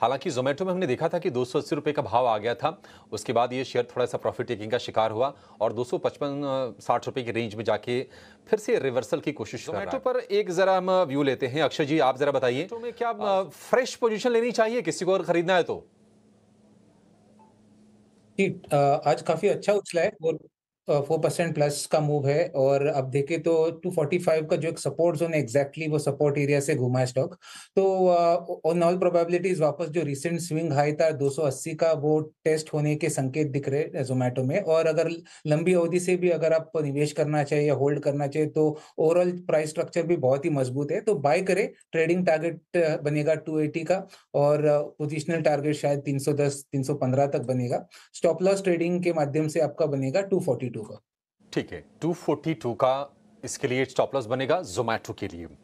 हालांकि जोमेटो में हमने देखा था कि दो सौ का भाव आ गया था उसके बाद ये शेयर थोड़ा सा प्रॉफिट टेकिंग का शिकार हुआ और दो सौ पचपन साठ की रेंज में जाके फिर से रिवर्सल की कोशिश जोमेटो पर एक ज़रा हम व्यू uh, लेते हैं अक्षय जी आप ज़रा बताइए तो में क्या फ्रेश uh, पोजिशन uh, लेनी चाहिए किसी को और ख़रीदना है तो आज काफ़ी अच्छा उछला है और फोर परसेंट प्लस का मूव है और अब देखें तो टू फोर्टी फाइव का जो एक सपोर्ट जोन है एग्जैक्टली exactly वो सपोर्ट एरिया से घुमा है स्टॉक तो ऑन ऑल प्रोबेबिलिटीज वापस जो रिसेंट स्विंग हाई था दो सौ अस्सी का वो टेस्ट होने के संकेत दिख रहे जोमेटो में और अगर लंबी अवधि से भी अगर आप निवेश करना चाहिए या होल्ड करना चाहिए तो ओवरऑल प्राइस स्ट्रक्चर भी बहुत ही मजबूत है तो बाय करे ट्रेडिंग टारगेट बनेगा टू एटी का और पोजिशनल uh, टारगेट शायद तीन तीन सौ दस सौ पंद्रह तक बनेगा स्टॉप लॉस ट्रेडिंग के माध्यम से आपका बनेगा टू टू टू का ठीक है टू फोर्टी टू का इसके लिए स्टॉपलस बनेगा जोमेटो के लिए